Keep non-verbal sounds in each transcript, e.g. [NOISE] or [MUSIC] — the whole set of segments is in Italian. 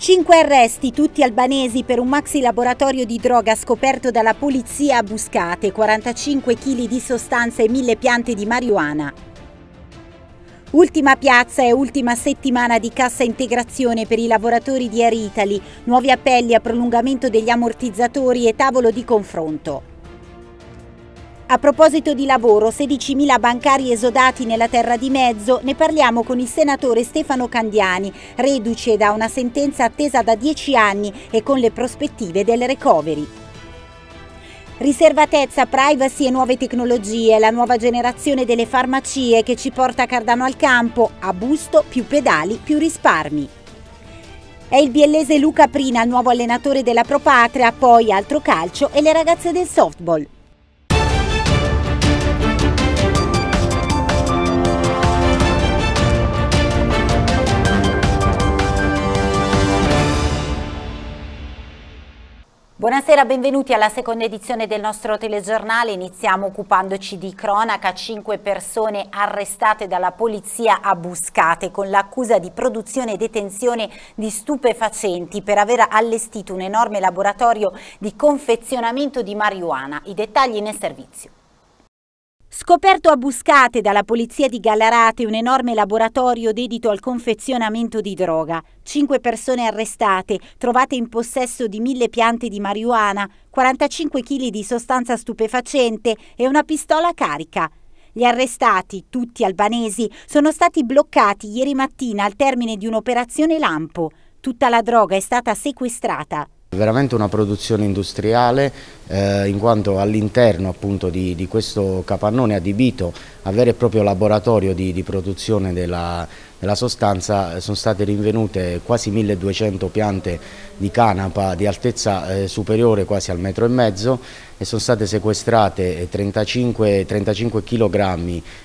Cinque arresti, tutti albanesi, per un maxi laboratorio di droga scoperto dalla polizia a Buscate, 45 kg di sostanza e mille piante di marijuana. Ultima piazza e ultima settimana di cassa integrazione per i lavoratori di Air Italy, nuovi appelli a prolungamento degli ammortizzatori e tavolo di confronto. A proposito di lavoro, 16.000 bancari esodati nella terra di mezzo, ne parliamo con il senatore Stefano Candiani, reduce da una sentenza attesa da 10 anni e con le prospettive del recovery. Riservatezza, privacy e nuove tecnologie, la nuova generazione delle farmacie che ci porta Cardano al campo, a busto più pedali più risparmi. È il biellese Luca Prina, il nuovo allenatore della Propatria, poi altro calcio e le ragazze del softball. Buonasera, benvenuti alla seconda edizione del nostro telegiornale. Iniziamo occupandoci di cronaca. Cinque persone arrestate dalla polizia a Buscate con l'accusa di produzione e detenzione di stupefacenti per aver allestito un enorme laboratorio di confezionamento di marijuana. I dettagli nel servizio. Scoperto a buscate dalla polizia di Gallarate un enorme laboratorio dedito al confezionamento di droga, cinque persone arrestate, trovate in possesso di mille piante di marijuana, 45 kg di sostanza stupefacente e una pistola carica. Gli arrestati, tutti albanesi, sono stati bloccati ieri mattina al termine di un'operazione lampo. Tutta la droga è stata sequestrata. Veramente una produzione industriale eh, in quanto all'interno di, di, questo capannone adibito a vero e proprio laboratorio di, di produzione della, della, sostanza eh, sono state rinvenute quasi 1200 piante di canapa di altezza eh, superiore quasi al metro e mezzo e sono state sequestrate 35, 35 kg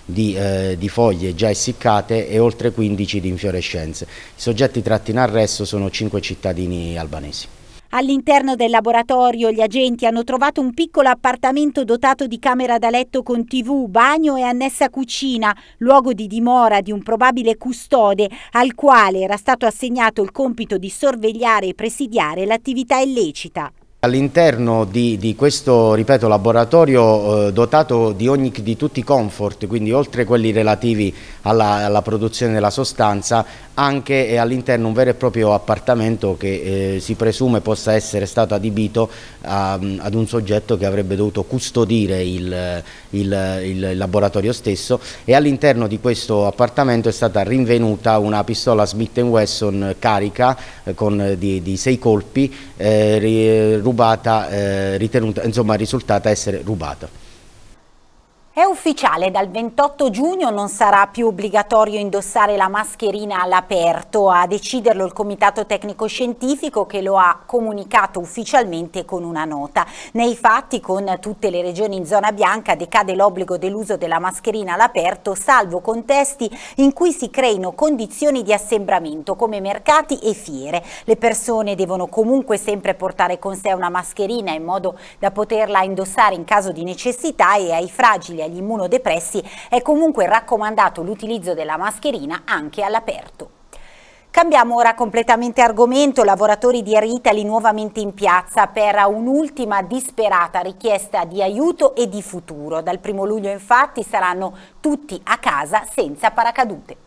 di, eh, di foglie già essiccate e oltre 15 di infiorescenze. I soggetti tratti in arresto sono 5 cittadini albanesi. All'interno del laboratorio gli agenti hanno trovato un piccolo appartamento dotato di camera da letto con tv, bagno e annessa cucina, luogo di dimora di un probabile custode al quale era stato assegnato il compito di sorvegliare e presidiare l'attività illecita. All'interno di, di, questo ripeto, laboratorio eh, dotato di, ogni, di, tutti i comfort, quindi oltre quelli relativi alla, alla, produzione della sostanza, anche all'interno un vero e proprio appartamento che eh, si presume possa essere stato adibito a, ad un soggetto che avrebbe dovuto custodire il, il, il laboratorio stesso e all'interno di questo appartamento è stata rinvenuta una pistola Smith Wesson carica eh, con, eh, di, di, sei colpi eh, eh, rubata, eh, ritenuta, insomma risultata essere rubata. È ufficiale, dal 28 giugno non sarà più obbligatorio indossare la mascherina all'aperto, a deciderlo il Comitato Tecnico Scientifico che lo ha comunicato ufficialmente con una nota. Nei fatti, con tutte le regioni in zona bianca decade l'obbligo dell'uso della mascherina all'aperto, salvo contesti in cui si creino condizioni di assembramento come mercati e fiere. Le persone devono comunque sempre portare con sé una mascherina in modo da poterla indossare in caso di necessità e ai fragili agli immunodepressi è comunque raccomandato l'utilizzo della mascherina anche all'aperto. Cambiamo ora completamente argomento, lavoratori di Air Italy nuovamente in piazza per un'ultima disperata richiesta di aiuto e di futuro. Dal primo luglio infatti saranno tutti a casa senza paracadute.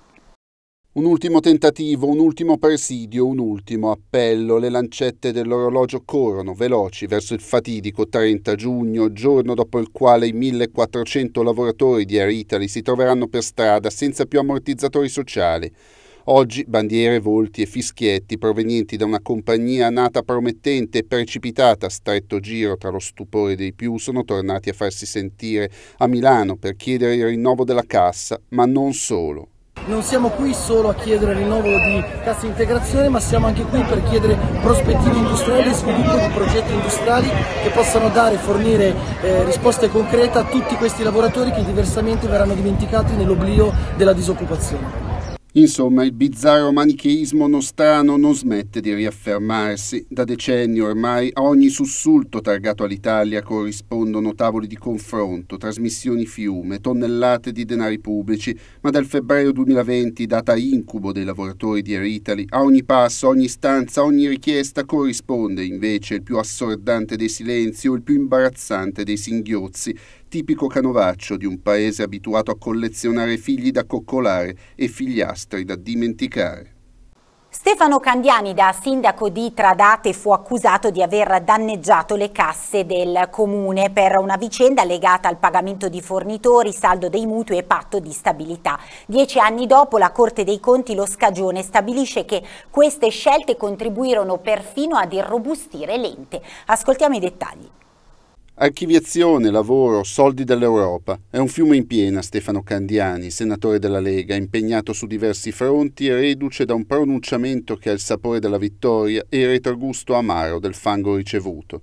Un ultimo tentativo, un ultimo presidio, un ultimo appello. Le lancette dell'orologio corrono veloci verso il fatidico 30 giugno, giorno dopo il quale i 1400 lavoratori di Air Italy si troveranno per strada senza più ammortizzatori sociali. Oggi bandiere, volti e fischietti provenienti da una compagnia nata promettente e precipitata a stretto giro tra lo stupore dei più sono tornati a farsi sentire a Milano per chiedere il rinnovo della cassa, ma non solo. Non siamo qui solo a chiedere il rinnovo di cassa integrazione, ma siamo anche qui per chiedere prospettive industriali e sviluppo di progetti industriali che possano dare e fornire eh, risposte concrete a tutti questi lavoratori che diversamente verranno dimenticati nell'oblio della disoccupazione. Insomma, il bizzarro manicheismo nostrano non smette di riaffermarsi. Da decenni ormai a ogni sussulto targato all'Italia corrispondono tavoli di confronto, trasmissioni fiume, tonnellate di denari pubblici, ma dal febbraio 2020, data incubo dei lavoratori di Air Italy, a ogni passo, ogni stanza, ogni richiesta corrisponde invece il più assordante dei silenzi o il più imbarazzante dei singhiozzi, tipico canovaccio di un paese abituato a collezionare figli da coccolare e figliastri da dimenticare. Stefano Candiani da sindaco di Tradate fu accusato di aver danneggiato le casse del comune per una vicenda legata al pagamento di fornitori, saldo dei mutui e patto di stabilità. Dieci anni dopo la Corte dei Conti lo scagione stabilisce che queste scelte contribuirono perfino ad irrobustire l'ente. Ascoltiamo i dettagli. Archiviazione, lavoro, soldi dell'Europa. È un fiume in piena Stefano Candiani, senatore della Lega, impegnato su diversi fronti, reduce da un pronunciamento che ha il sapore della vittoria e il retrogusto amaro del fango ricevuto.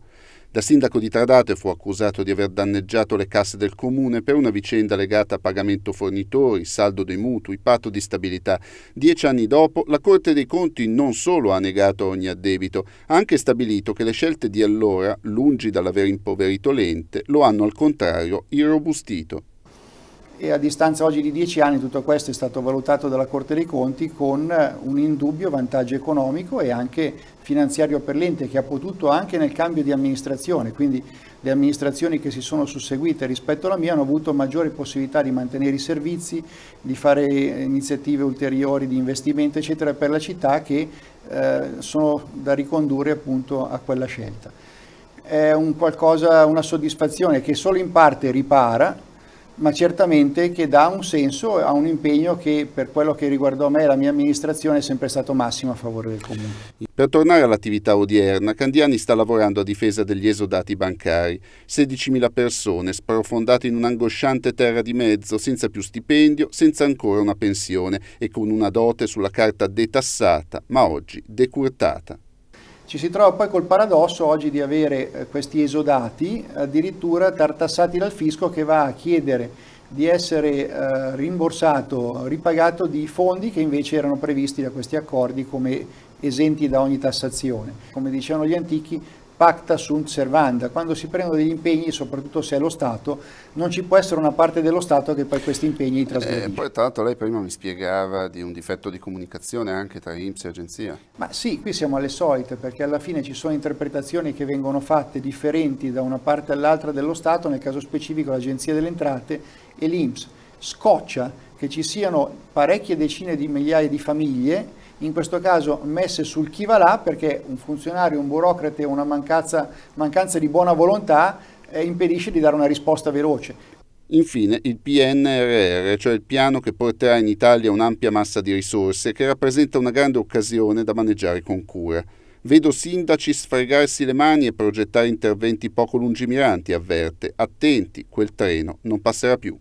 Da sindaco di Tradate fu accusato di aver danneggiato le casse del comune per una vicenda legata a pagamento fornitori, saldo dei mutui, patto di stabilità. Dieci anni dopo, la Corte dei Conti non solo ha negato ogni addebito, ha anche stabilito che le scelte di allora, lungi dall'aver impoverito l'ente, lo hanno al contrario irrobustito e a distanza oggi di dieci anni tutto questo è stato valutato dalla Corte dei Conti con eh, un indubbio vantaggio economico e anche finanziario per l'ente che ha potuto anche nel cambio di amministrazione, quindi le amministrazioni che si sono susseguite rispetto alla mia hanno avuto maggiori possibilità di mantenere i servizi, di fare eh, iniziative ulteriori di investimento eccetera per la città che eh, sono da ricondurre appunto a quella scelta. È un qualcosa, una soddisfazione che solo in parte ripara ma certamente che dà un senso a un impegno che per quello che riguardò me e la mia amministrazione è sempre stato massimo a favore del Comune. Per tornare all'attività odierna, Candiani sta lavorando a difesa degli esodati bancari, 16.000 persone sprofondate in un'angosciante terra di mezzo, senza più stipendio, senza ancora una pensione e con una dote sulla carta detassata, ma oggi decurtata. Ci si trova poi col paradosso oggi di avere eh, questi esodati addirittura tartassati dal fisco che va a chiedere di essere eh, rimborsato, ripagato di fondi che invece erano previsti da questi accordi come esenti da ogni tassazione. Come dicevano gli antichi, pacta sunt servanda, quando si prendono degli impegni, soprattutto se è lo Stato, non ci può essere una parte dello Stato che poi questi impegni trasmette. Eh, poi tra l'altro lei prima mi spiegava di un difetto di comunicazione anche tra IMSS e Agenzia. Ma sì, qui siamo alle solite, perché alla fine ci sono interpretazioni che vengono fatte differenti da una parte all'altra dello Stato, nel caso specifico l'Agenzia delle Entrate e l'IMSS. Scoccia che ci siano parecchie decine di migliaia di famiglie in questo caso messe sul chi va là perché un funzionario, un burocrate, una mancanza, mancanza di buona volontà eh, impedisce di dare una risposta veloce. Infine il PNRR, cioè il piano che porterà in Italia un'ampia massa di risorse che rappresenta una grande occasione da maneggiare con cura. Vedo sindaci sfregarsi le mani e progettare interventi poco lungimiranti, avverte, attenti, quel treno non passerà più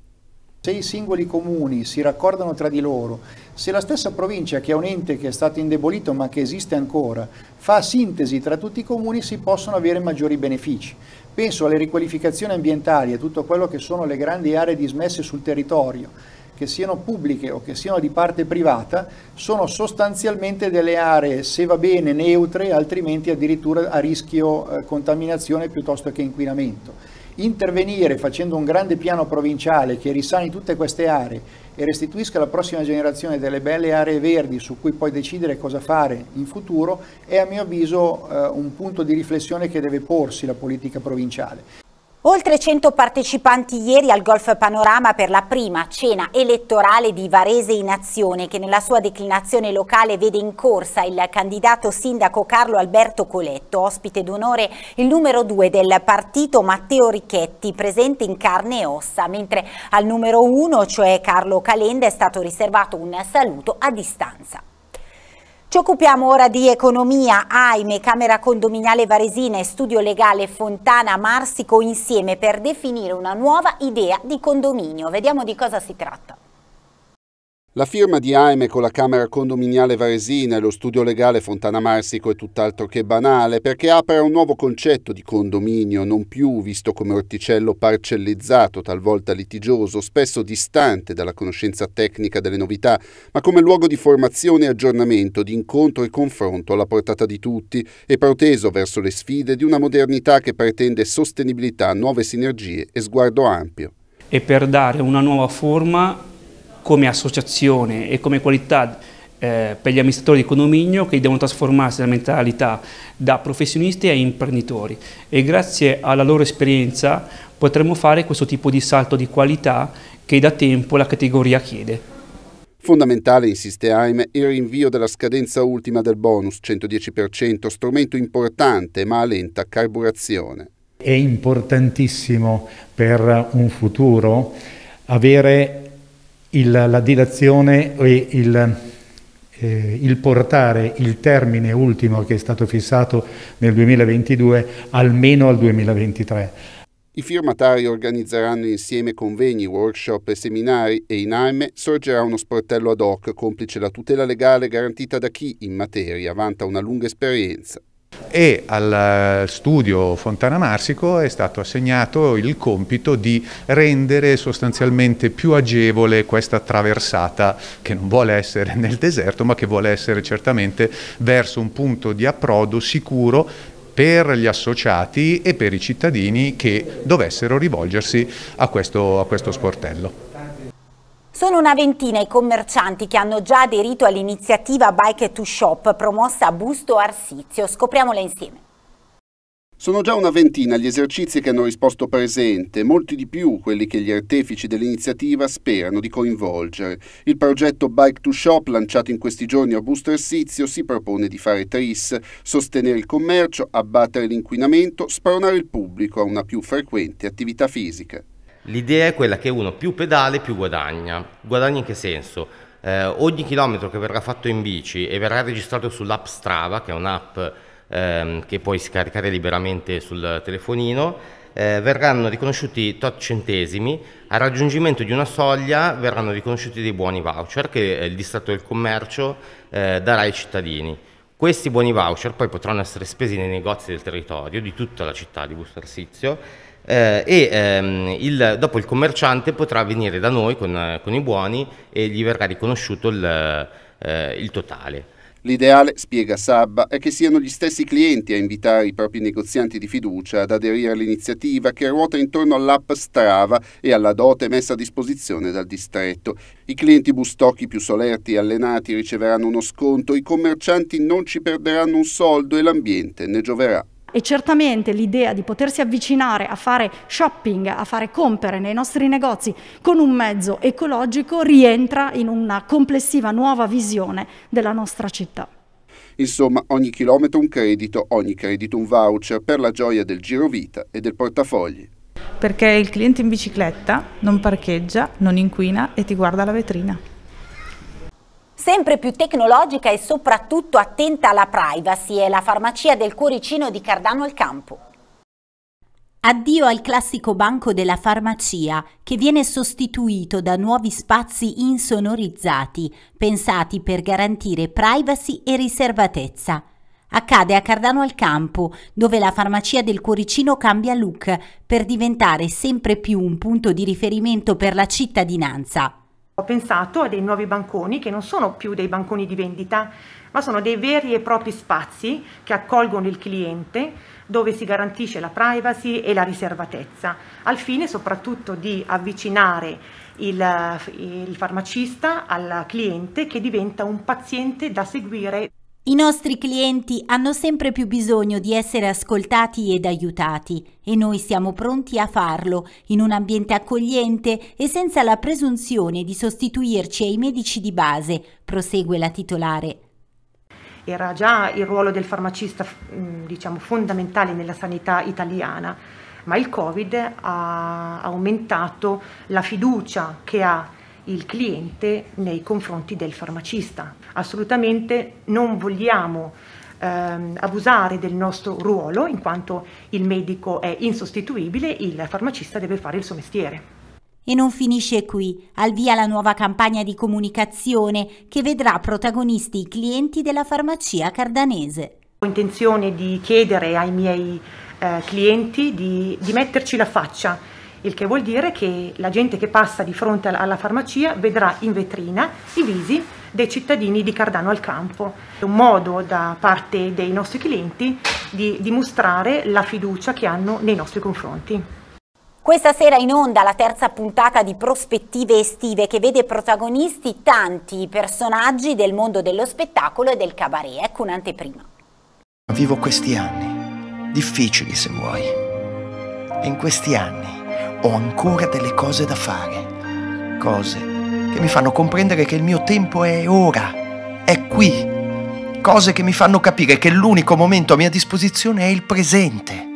se i singoli comuni si raccordano tra di loro, se la stessa provincia, che è un ente che è stato indebolito ma che esiste ancora, fa sintesi tra tutti i comuni, si possono avere maggiori benefici. Penso alle riqualificazioni ambientali, a tutto quello che sono le grandi aree dismesse sul territorio, che siano pubbliche o che siano di parte privata, sono sostanzialmente delle aree, se va bene, neutre, altrimenti addirittura a rischio eh, contaminazione piuttosto che inquinamento intervenire facendo un grande piano provinciale che risani tutte queste aree e restituisca alla prossima generazione delle belle aree verdi su cui poi decidere cosa fare in futuro è a mio avviso eh, un punto di riflessione che deve porsi la politica provinciale. Oltre 100 partecipanti ieri al Golf Panorama per la prima cena elettorale di Varese in Azione che nella sua declinazione locale vede in corsa il candidato sindaco Carlo Alberto Coletto, ospite d'onore il numero 2 del partito Matteo Ricchetti, presente in carne e ossa, mentre al numero 1, cioè Carlo Calenda, è stato riservato un saluto a distanza. Ci occupiamo ora di economia, AIME, Camera Condominiale Varesina e Studio Legale Fontana Marsico insieme per definire una nuova idea di condominio. Vediamo di cosa si tratta. La firma di Aime con la Camera Condominiale Varesina e lo studio legale Fontana Marsico è tutt'altro che banale perché apre un nuovo concetto di condominio, non più visto come orticello parcellizzato, talvolta litigioso, spesso distante dalla conoscenza tecnica delle novità, ma come luogo di formazione e aggiornamento, di incontro e confronto alla portata di tutti e proteso verso le sfide di una modernità che pretende sostenibilità, nuove sinergie e sguardo ampio. E per dare una nuova forma come associazione e come qualità eh, per gli amministratori di condominio che devono trasformarsi nella mentalità da professionisti a imprenditori e grazie alla loro esperienza potremo fare questo tipo di salto di qualità che da tempo la categoria chiede. Fondamentale, insiste Aime, il rinvio della scadenza ultima del bonus 110%, strumento importante ma a lenta carburazione. È importantissimo per un futuro avere il, la dilazione e il, eh, il portare il termine ultimo che è stato fissato nel 2022 almeno al 2023. I firmatari organizzeranno insieme convegni, workshop e seminari e in AME sorgerà uno sportello ad hoc complice la tutela legale garantita da chi in materia vanta una lunga esperienza e al eh, studio Fontana Marsico è stato assegnato il compito di rendere sostanzialmente più agevole questa traversata che non vuole essere [LAUGHS] nel deserto ma che vuole essere certamente verso un punto di approdo sicuro per gli associati e per i cittadini che dovessero rivolgersi a questo, a questo sportello. Sono una ventina i commercianti che hanno già aderito all'iniziativa Bike to Shop promossa a Busto Arsizio. Scopriamola insieme. Sono già una ventina gli esercizi che hanno risposto presente, molti di più quelli che gli artefici dell'iniziativa sperano di coinvolgere. Il progetto Bike to Shop, lanciato in questi giorni a Busto Ersizio, si propone di fare tris, sostenere il commercio, abbattere l'inquinamento, spronare il pubblico a una più frequente attività fisica. L'idea è quella che uno più pedale più guadagna. Guadagna in che senso? Eh, ogni chilometro che verrà fatto in bici e verrà registrato sull'app Strava, che è un'app ehm, che puoi scaricare liberamente sul telefonino, eh, verranno riconosciuti tot centesimi, al raggiungimento di una soglia verranno riconosciuti dei buoni voucher che eh, il distretto del commercio eh, darà ai cittadini. Questi buoni voucher poi potranno essere spesi nei negozi del territorio, di tutta la città di Busto Arsizio, eh, e ehm, il, dopo il commerciante potrà venire da noi con, con i buoni e gli verrà riconosciuto il, eh, il totale. L'ideale, spiega Sabba, è che siano gli stessi clienti a invitare i propri negozianti di fiducia ad aderire all'iniziativa che ruota intorno all'app Strava e alla dote messa a disposizione dal distretto. I clienti bustocchi più solerti e allenati riceveranno uno sconto, i commercianti non ci perderanno un soldo e l'ambiente ne gioverà e certamente l'idea di potersi avvicinare a fare shopping, a fare compere nei nostri negozi con un mezzo ecologico rientra in una complessiva nuova visione della nostra città. Insomma, ogni chilometro un credito, ogni credito un voucher per la gioia del girovita e del portafogli. Perché il cliente in bicicletta non parcheggia, non inquina e ti guarda la vetrina. Sempre più tecnologica e soprattutto attenta alla privacy è la farmacia del cuoricino di Cardano al Campo. Addio al classico banco della farmacia che viene sostituito da nuovi spazi insonorizzati, pensati per garantire privacy e riservatezza. Accade a Cardano al Campo, dove la farmacia del cuoricino cambia look per diventare sempre più un punto di riferimento per la cittadinanza. Ho pensato a dei nuovi banconi che non sono più dei banconi di vendita, ma sono dei veri e propri spazi che accolgono il cliente, dove si garantisce la privacy e la riservatezza, al fine soprattutto di avvicinare il, il farmacista al cliente che diventa un paziente da seguire. I nostri clienti hanno sempre più bisogno di essere ascoltati ed aiutati e noi siamo pronti a farlo in un ambiente accogliente e senza la presunzione di sostituirci ai medici di base, prosegue la titolare. Era già il ruolo del farmacista mm, diciamo, fondamentale nella sanità italiana, ma il Covid ha aumentato la fiducia che ha il cliente nei confronti del farmacista, assolutamente non vogliamo ehm, abusare del nostro ruolo in quanto il medico è insostituibile, il farmacista deve fare il suo mestiere. E non finisce qui, al via la nuova campagna di comunicazione che vedrà protagonisti i clienti della farmacia cardanese. Ho intenzione di chiedere ai miei eh, clienti di, di metterci la faccia, il che vuol dire che la gente che passa di fronte alla farmacia vedrà in vetrina i visi dei cittadini di Cardano al Campo. È un modo da parte dei nostri clienti di dimostrare la fiducia che hanno nei nostri confronti. Questa sera in onda la terza puntata di Prospettive estive che vede protagonisti tanti personaggi del mondo dello spettacolo e del cabaret. Ecco un'anteprima. Vivo questi anni, difficili se vuoi. E in questi anni ho ancora delle cose da fare, cose che mi fanno comprendere che il mio tempo è ora, è qui. Cose che mi fanno capire che l'unico momento a mia disposizione è il presente.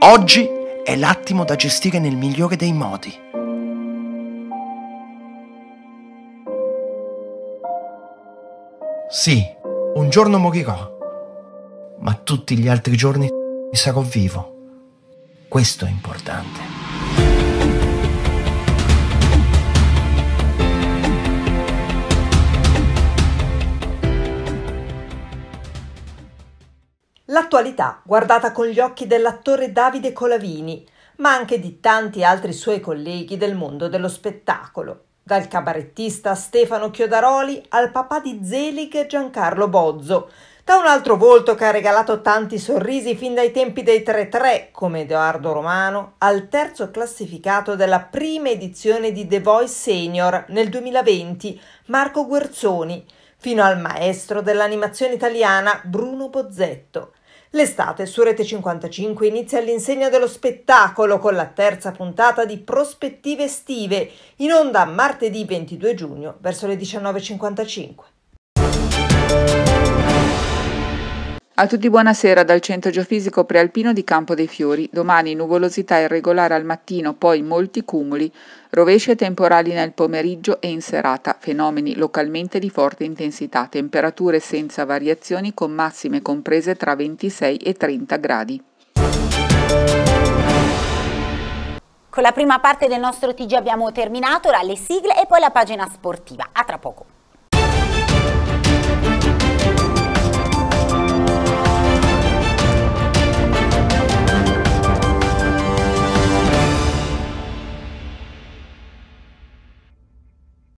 Oggi è l'attimo da gestire nel migliore dei modi. Sì, un giorno morirò, ma tutti gli altri giorni sarò vivo. Questo è importante. L'attualità, guardata con gli occhi dell'attore Davide Colavini, ma anche di tanti altri suoi colleghi del mondo dello spettacolo, dal cabarettista Stefano Chiodaroli al papà di Zelig Giancarlo Bozzo, da un altro volto che ha regalato tanti sorrisi fin dai tempi dei 3-3, come Edoardo Romano, al terzo classificato della prima edizione di The Voice Senior nel 2020, Marco Guerzoni, fino al maestro dell'animazione italiana Bruno Bozzetto. L'estate su Rete 55 inizia l'insegna dello spettacolo con la terza puntata di Prospettive estive, in onda martedì 22 giugno verso le 19.55. A tutti buonasera dal Centro Geofisico Prealpino di Campo dei Fiori. Domani nuvolosità irregolare al mattino, poi molti cumuli, rovesce temporali nel pomeriggio e in serata, fenomeni localmente di forte intensità, temperature senza variazioni con massime comprese tra 26 e 30 gradi. Con la prima parte del nostro TG abbiamo terminato, ora le sigle e poi la pagina sportiva. A tra poco.